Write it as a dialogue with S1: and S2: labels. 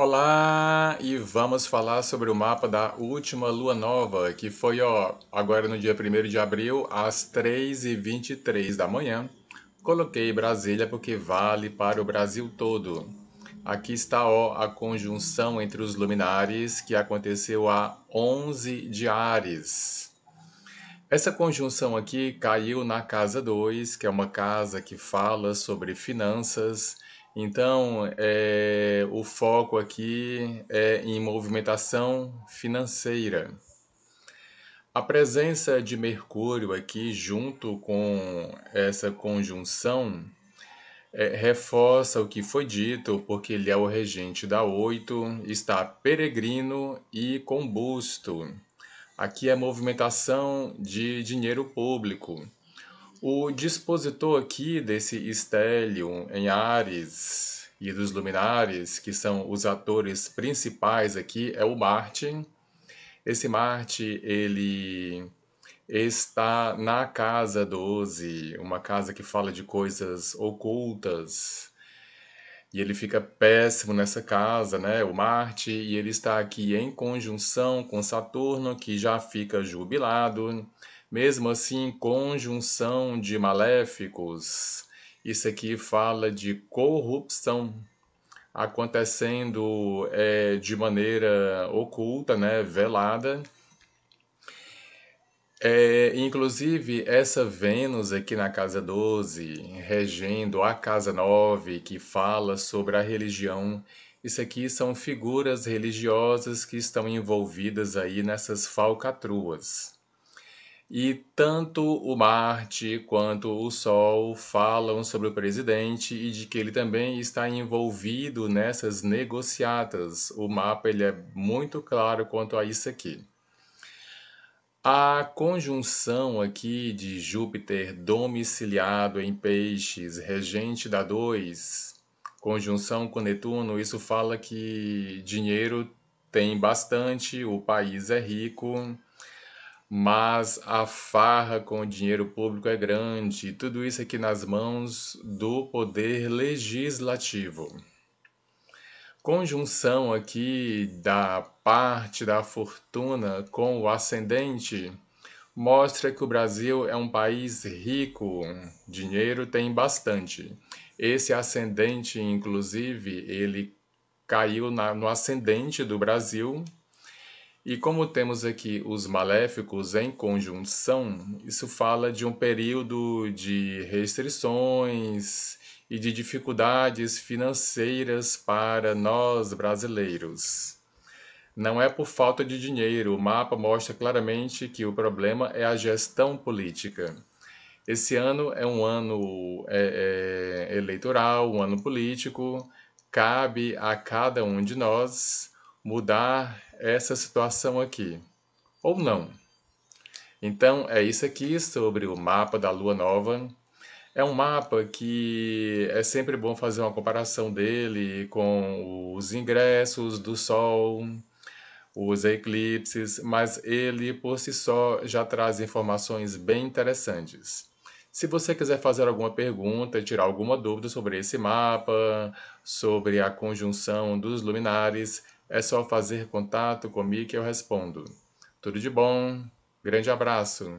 S1: Olá! E vamos falar sobre o mapa da última lua nova, que foi ó, agora no dia 1 de abril, às 3h23 da manhã. Coloquei Brasília porque vale para o Brasil todo. Aqui está ó, a conjunção entre os luminares que aconteceu a 11 de Ares. Essa conjunção aqui caiu na casa 2, que é uma casa que fala sobre finanças então, é, o foco aqui é em movimentação financeira. A presença de Mercúrio aqui, junto com essa conjunção, é, reforça o que foi dito, porque ele é o regente da oito, está peregrino e combusto. Aqui é movimentação de dinheiro público. O dispositor aqui desse Stellium em Ares e dos Luminares, que são os atores principais aqui, é o Marte. Esse Marte, ele está na casa 12, uma casa que fala de coisas ocultas. E ele fica péssimo nessa casa, né? O Marte, e ele está aqui em conjunção com Saturno, que já fica jubilado mesmo assim conjunção de maléficos. Isso aqui fala de corrupção acontecendo é, de maneira oculta, né, velada. É, inclusive, essa Vênus aqui na casa 12, regendo a casa 9, que fala sobre a religião, isso aqui são figuras religiosas que estão envolvidas aí nessas falcatruas. E tanto o Marte quanto o Sol falam sobre o presidente e de que ele também está envolvido nessas negociatas. O mapa ele é muito claro quanto a isso aqui. A conjunção aqui de Júpiter domiciliado em Peixes, regente da 2, conjunção com Netuno, isso fala que dinheiro tem bastante, o país é rico mas a farra com o dinheiro público é grande, tudo isso aqui nas mãos do poder legislativo. Conjunção aqui da parte da fortuna com o ascendente mostra que o Brasil é um país rico, dinheiro tem bastante. Esse ascendente, inclusive, ele caiu na, no ascendente do Brasil, e como temos aqui os maléficos em conjunção, isso fala de um período de restrições e de dificuldades financeiras para nós brasileiros. Não é por falta de dinheiro, o mapa mostra claramente que o problema é a gestão política. Esse ano é um ano é, é, eleitoral, um ano político, cabe a cada um de nós mudar essa situação aqui, ou não. Então, é isso aqui sobre o mapa da lua nova. É um mapa que é sempre bom fazer uma comparação dele com os ingressos do Sol, os eclipses, mas ele por si só já traz informações bem interessantes. Se você quiser fazer alguma pergunta, tirar alguma dúvida sobre esse mapa, sobre a conjunção dos luminares, é só fazer contato comigo que eu respondo. Tudo de bom, grande abraço.